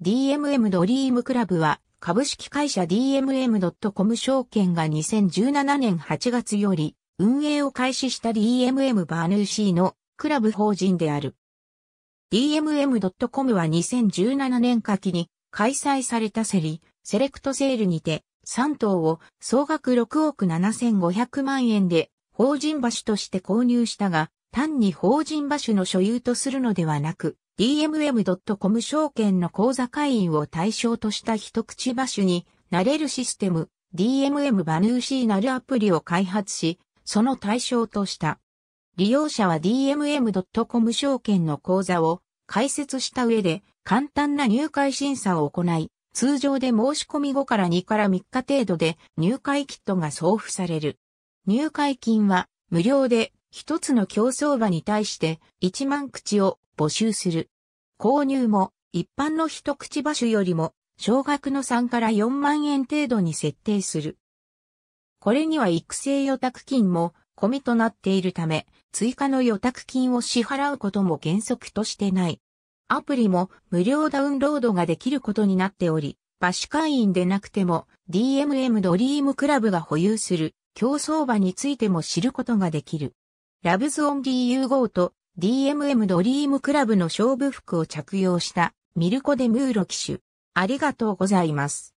DMM ドリームクラブは株式会社 DMM.com 証券が2017年8月より運営を開始した DMM バーヌーシーのクラブ法人である。DMM.com は2017年夏季に開催されたセリ、セレクトセールにて3棟を総額6億7500万円で法人場所として購入したが、単に法人場所の所有とするのではなく、DMM.com 証券の口座会員を対象とした一口場所になれるシステム DMM バヌーシーナルアプリを開発し、その対象とした。利用者は DMM.com 証券の口座を開設した上で簡単な入会審査を行い、通常で申し込み後から2から3日程度で入会キットが送付される。入会金は無料で一つの競争場に対して1万口を募集する。購入も一般の一口場所よりも少額の3から4万円程度に設定する。これには育成予託金も込みとなっているため、追加の予託金を支払うことも原則としてない。アプリも無料ダウンロードができることになっており、バシ会員でなくても DMM ドリームクラブが保有する競走馬についても知ることができる。ラブズオンリー融合と DMM ドリームクラブの勝負服を着用したミルコ・デ・ムーロ騎手。ありがとうございます。